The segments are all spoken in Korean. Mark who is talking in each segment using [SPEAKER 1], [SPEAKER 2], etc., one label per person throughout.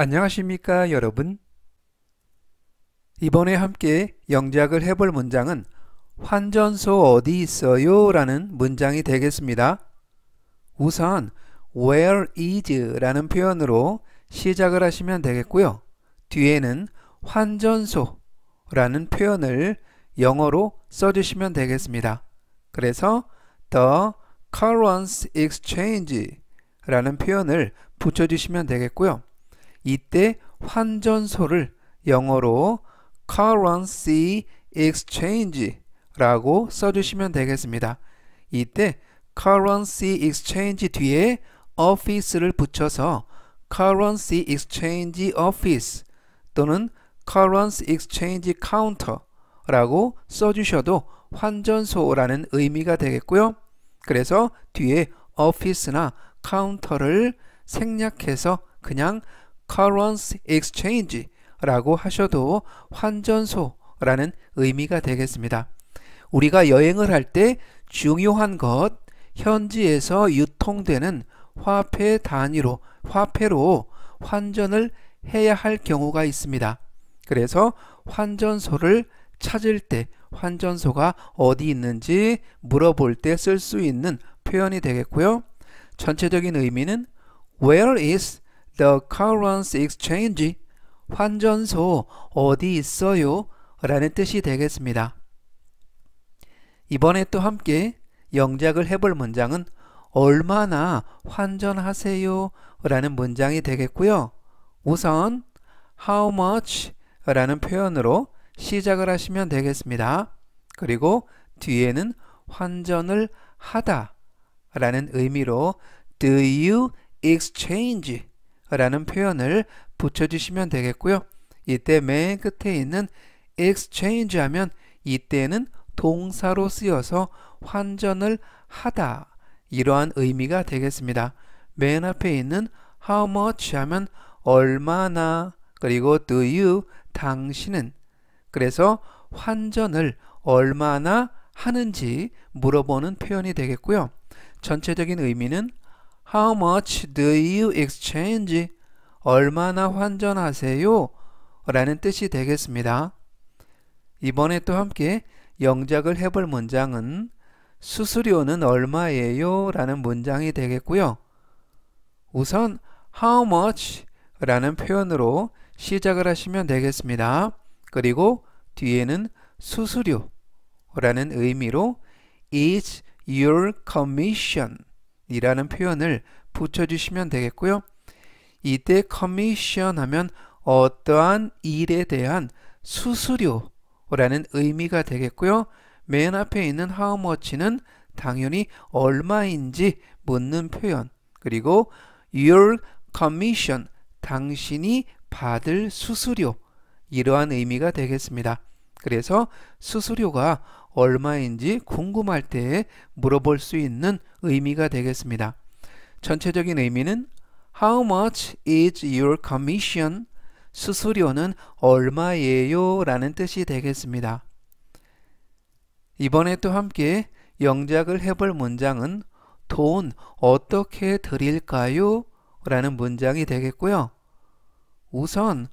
[SPEAKER 1] 안녕하십니까 여러분. 이번에 함께 영작을 해볼 문장은 환전소 어디 있어요? 라는 문장이 되겠습니다. 우선 where is 라는 표현으로 시작을 하시면 되겠고요. 뒤에는 환전소 라는 표현을 영어로 써주시면 되겠습니다. 그래서 the currency exchange 라는 표현을 붙여주시면 되겠고요. 이때 환전소를 영어로 currency exchange라고 써주시면 되겠습니다. 이때 currency exchange 뒤에 office를 붙여서 currency exchange office 또는 currency exchange counter라고 써주셔도 환전소라는 의미가 되겠고요. 그래서 뒤에 office나 counter를 생략해서 그냥 currency exchange라고 하셔도 환전소라는 의미가 되겠습니다. 우리가 여행을 할 때 중요한 것 현지에서 유통되는 화폐 단위로 화폐로 환전을 해야 할 경우가 있습니다. 그래서 환전소를 찾을 때 환전소가 어디 있는지 물어볼 때 쓸 수 있는 표현이 되겠고요. 전체적인 의미는 where is The currency exchange. 환전소 어디 있어요? 라는 뜻이 되겠습니다. 이번에 또 함께 영작을 해볼 문장은 얼마나 환전하세요? 라는 문장이 되겠고요. 우선 how much 라는 표현으로 시작을 하시면 되겠습니다. 그리고 뒤에는 환전을 하다 라는 의미로 do you exchange 라는 표현을 붙여주시면 되겠고요. 이때 맨 끝에 있는 exchange 하면 이때는 동사로 쓰여서 환전을 하다 이러한 의미가 되겠습니다. 맨 앞에 있는 how much 하면 얼마나 그리고 do you 당신은 그래서 환전을 얼마나 하는지 물어보는 표현이 되겠고요. 전체적인 의미는 How much do you exchange? 얼마나 환전하세요? 라는 뜻이 되겠습니다. 이번에 또 함께 영작을 해볼 문장은 수수료는 얼마예요? 라는 문장이 되겠고요. 우선 how much 라는 표현으로 시작을 하시면 되겠습니다. 그리고 뒤에는 수수료 라는 의미로 is your commission 이라는 표현을 붙여주시면 되겠고요. 이때 commission 하면 어떠한 일에 대한 수수료라는 의미가 되겠고요. 맨 앞에 있는 how much는 당연히 얼마인지 묻는 표현 그리고 your commission 당신이 받을 수수료 이러한 의미가 되겠습니다. 그래서 수수료가 얼마인지 궁금할 때 물어볼 수 있는 의미가 되겠습니다. 전체적인 의미는 How much is your commission? 수수료는 얼마예요? 라는 뜻이 되겠습니다. 이번에 또 함께 영작을 해볼 문장은 돈 어떻게 드릴까요? 라는 문장이 되겠고요. 우선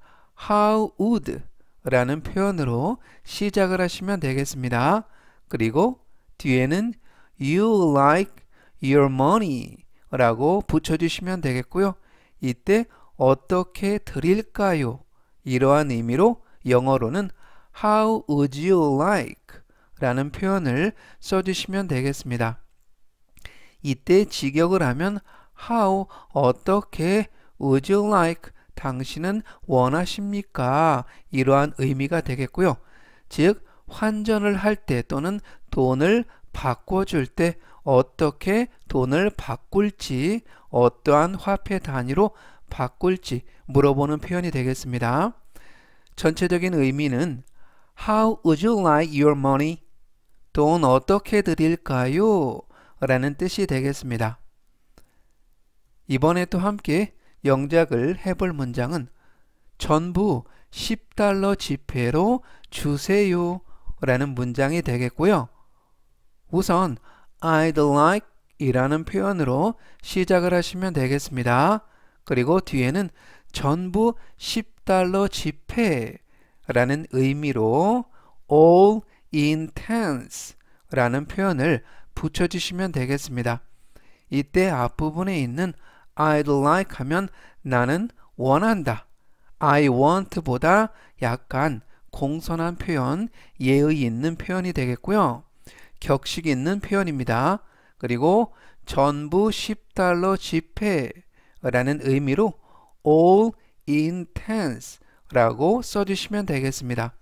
[SPEAKER 1] how would 라는 표현으로 시작을 하시면 되겠습니다. 그리고 뒤에는 you like your money 라고 붙여주시면 되겠고요. 이때 어떻게 드릴까요? 이러한 의미로 영어로는 how would you like 라는 표현을 써주시면 되겠습니다. 이때 직역을 하면 how 어떻게 would you like 당신은 원하십니까? 이러한 의미가 되겠고요. 즉, 환전을 할 때 또는 돈을 바꿔줄 때 어떻게 돈을 바꿀지, 어떠한 화폐 단위로 바꿀지 물어보는 표현이 되겠습니다. 전체적인 의미는 How would you like your money? 돈 어떻게 드릴까요? 라는 뜻이 되겠습니다. 이번에 또 함께 영작을 해볼 문장은 전부 10달러 지폐로 주세요 라는 문장이 되겠고요. 우선 I'd like 이라는 표현으로 시작을 하시면 되겠습니다. 그리고 뒤에는 전부 10달러 지폐라는 의미로 all i n t e n t s 라는 표현을 붙여주시면 되겠습니다. 이때 앞부분에 있는 I'd like 하면 나는 원한다. I want보다 약간 공손한 표현, 예의 있는 표현이 되겠고요. 격식 있는 표현입니다. 그리고 전부 10달러 지폐라는 의미로 all i n t e n t s 라고 써주시면 되겠습니다.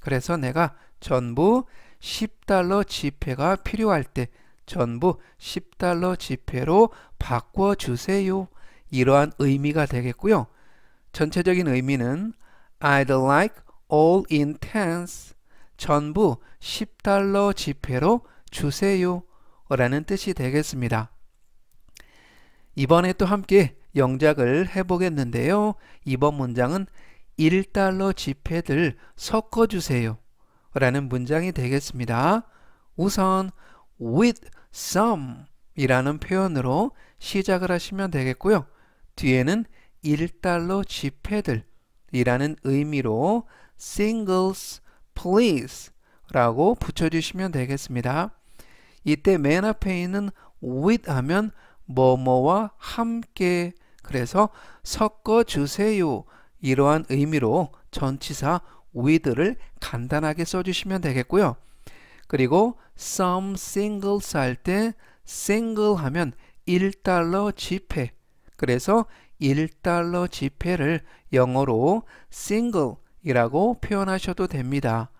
[SPEAKER 1] 그래서 내가 전부 10달러 지폐가 필요할 때 전부 10달러 지폐로 바꿔주세요. 이러한 의미가 되겠고요. 전체적인 의미는 I'd like all in tens 전부 10달러 지폐로 주세요 라는 뜻이 되겠습니다. 이번에 또 함께 영작을 해보겠는데요. 이번 문장은 1달러 지폐들 섞어주세요 라는 문장이 되겠습니다. 우선 with some 이라는 표현으로 시작을 하시면 되겠고요. 뒤에는 1달러 지폐들 이라는 의미로 singles please 라고 붙여주시면 되겠습니다. 이때 맨 앞에 있는 with 하면 뭐뭐와 함께 그래서 섞어주세요 이러한 의미로 전치사 with를 간단하게 써주시면 되겠고요. 그리고 some singles 할 때 single 하면 1달러 지폐 그래서 1달러 지폐를 영어로 single이라고 표현하셔도 됩니다.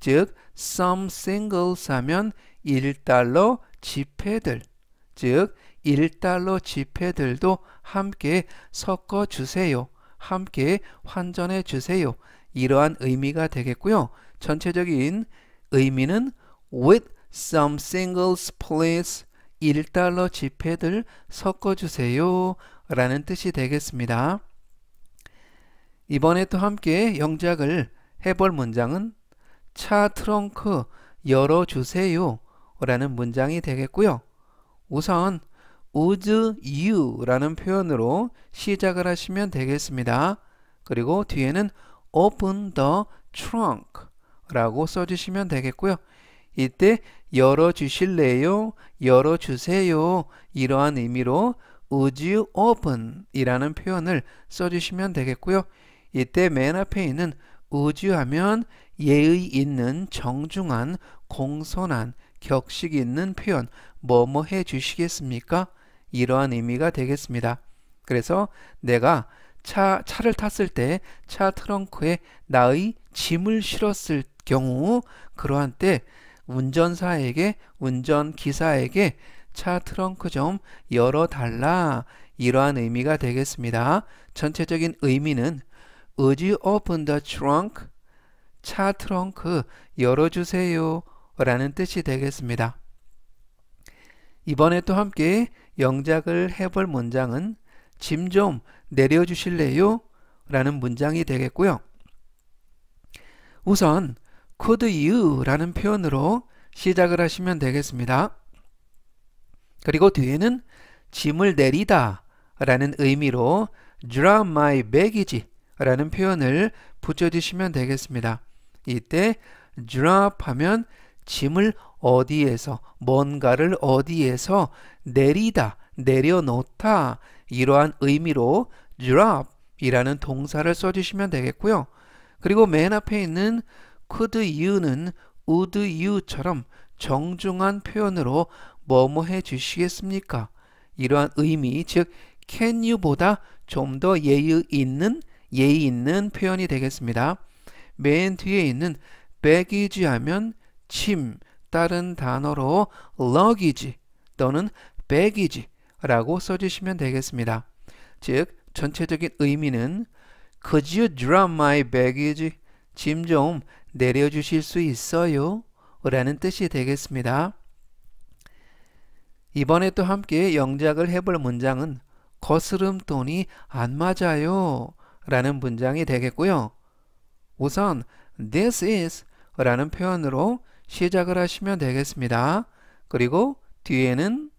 [SPEAKER 1] 즉 some singles 하면 1달러 지폐들 즉 1달러 지폐들도 함께 섞어 주세요. 함께 환전해 주세요. 이러한 의미가 되겠고요. 전체적인 의미는 with some singles please 1달러 지폐들 섞어주세요 라는 뜻이 되겠습니다. 이번에 또 함께 영작을 해볼 문장은 차 트렁크 열어주세요 라는 문장이 되겠고요. 우선 would you 라는 표현으로 시작을 하시면 되겠습니다. 그리고 뒤에는 open the trunk 라고 써주시면 되겠고요. 이때 열어 주실래요? 열어 주세요. 이러한 의미로 would you open 이라는 표현을 써주시면 되겠고요. 이때 맨 앞에 있는 would you 하면 예의 있는 정중한 공손한 격식 있는 표현 뭐뭐 해 주시겠습니까? 이러한 의미가 되겠습니다. 그래서 내가 차, 차를 탔을 때 차 트렁크에 나의 짐을 실었을 경우 그러한 때 운전사에게 운전기사에게 차 트렁크 좀 열어달라 이러한 의미가 되겠습니다. 전체적인 의미는 Would you open the trunk? 차 트렁크 열어주세요 라는 뜻이 되겠습니다. 이번에 또 함께 영작을 해볼 문장은 짐 좀 내려주실래요? 라는 문장이 되겠고요. 우선 could you라는 표현으로 시작을 하시면 되겠습니다. 그리고 뒤에는 짐을 내리다 라는 의미로 drop my baggage 라는 표현을 붙여주시면 되겠습니다. 이때 drop 하면 짐을 어디에서 뭔가를 어디에서 내리다 내려놓다 이러한 의미로 drop 이라는 동사를 써주시면 되겠고요. 그리고 맨 앞에 있는 could you는 would you처럼 정중한 표현으로 뭐뭐 해 주시겠습니까? 이러한 의미, 즉 can you보다 좀 더 예의 있는 예의 있는 표현이 되겠습니다. 맨 뒤에 있는 baggage 하면 짐, 다른 단어로 luggage 또는 baggage라고 써주시면 되겠습니다. 즉 전체적인 의미는 Could you drop my baggage? 짐좀 내려주실 수 있어요? 라는 뜻이 되겠습니다. 이번에 또 함께 영작을 해볼 문장은 거스름돈이 안 맞아요 라는 문장이 되겠고요. 우선 this is 라는 표현으로 시작을 하시면 되겠습니다. 그리고 뒤에는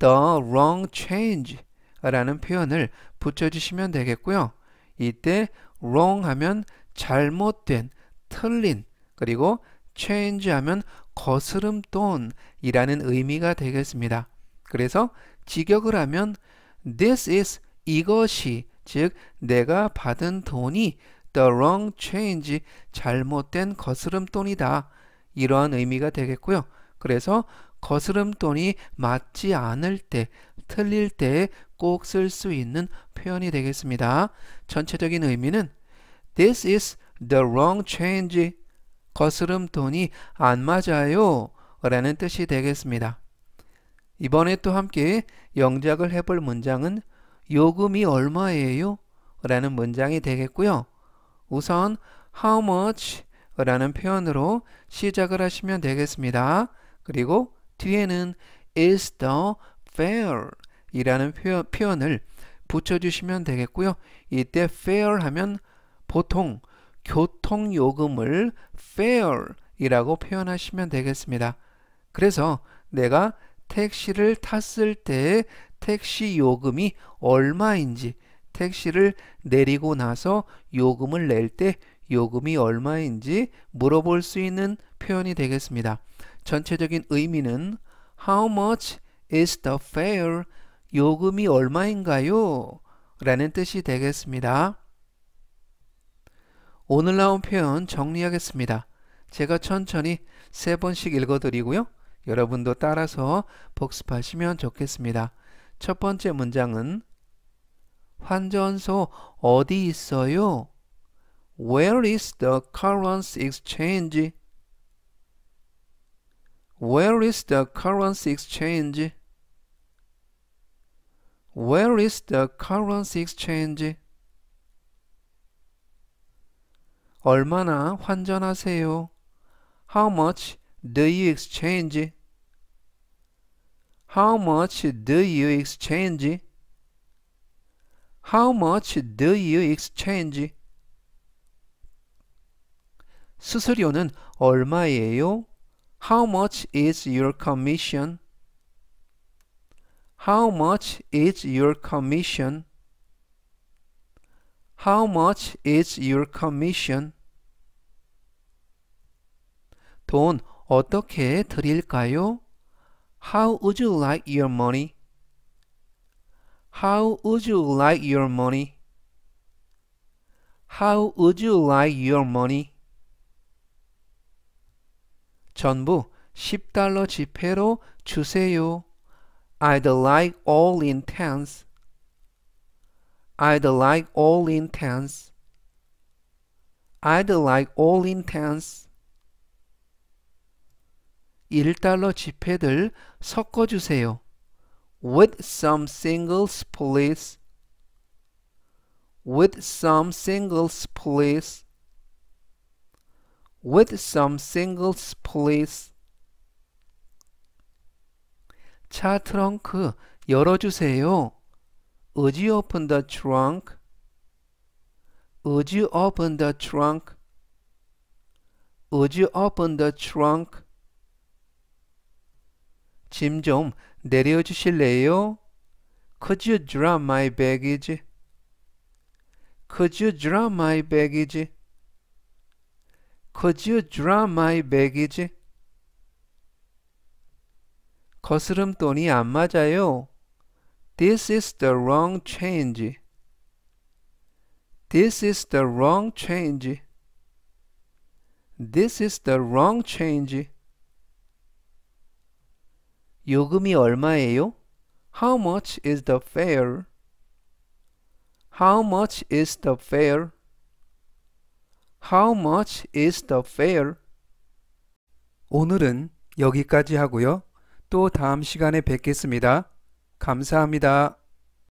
[SPEAKER 1] the wrong change 라는 표현을 붙여주시면 되겠고요. 이때 wrong 하면 잘못된 틀린 그리고 change 하면 거스름 돈 이라는 의미가 되겠습니다. 그래서 직역을 하면 this is 이것이 즉 내가 받은 돈이 the wrong change 잘못된 거스름돈이다 이러한 의미가 되겠고요. 그래서 거스름돈이 맞지 않을 때 틀릴 때 꼭 쓸 수 있는 표현이 되겠습니다. 전체적인 의미는 This is the wrong change 거스름 돈이안 맞아요 라는 뜻이 되겠습니다. 이번에 또 함께 영작을 해볼 문장은 요금이 얼마예요? 라는 문장이 되겠고요. 우선 how much 라는 표현으로 시작을 하시면 되겠습니다. 그리고 뒤에는 is the f a r 이라는 표현을 붙여주시면 되겠고요. 이때 fair 하면 보통 교통요금을 fare이라고 표현하시면 되겠습니다. 그래서 내가 택시를 탔을 때 택시 요금이 얼마인지 택시를 내리고 나서 요금을 낼 때 요금이 얼마인지 물어볼 수 있는 표현이 되겠습니다. 전체적인 의미는 How much is the fare? 요금이 얼마인가요? 라는 뜻이 되겠습니다. 오늘 나온 표현 정리하겠습니다. 제가 천천히 세 번씩 읽어드리고요. 여러분도 따라서 복습하시면 좋겠습니다. 첫 번째 문장은 환전소 어디 있어요? Where is the currency exchange? Where is the currency exchange? Where is the currency exchange? 얼마나 환전하세요? How much do you exchange? How much do you exchange? How much do you exchange? 수수료는 얼마예요? How much is your commission? How much is your commission? How much is your commission? 돈 어떻게 드릴까요? How would you like your money? How would you like your money? How would you like your money? 전부 10달러 지폐로 주세요. I'd like all in tens. I'd like all in tens. I'd like all in tens. 1달러 지폐들 섞어주세요. With some singles, please. With some singles, please. With some singles, please. 차 트렁크 열어주세요. Would you open the trunk? Would you open the trunk? Would you open the trunk? 짐좀 내려주실래요? Could you drop my baggage? Could you drop my baggage? Could you drop my baggage? 거스름돈이 안 맞아요. This is the wrong change. This is the wrong change. This is the wrong change. 요금이 얼마예요? How much is the fare? How much is the fare? How much is the fare? 오늘은 여기까지 하고요. 또 다음 시간에 뵙겠습니다. 감사합니다.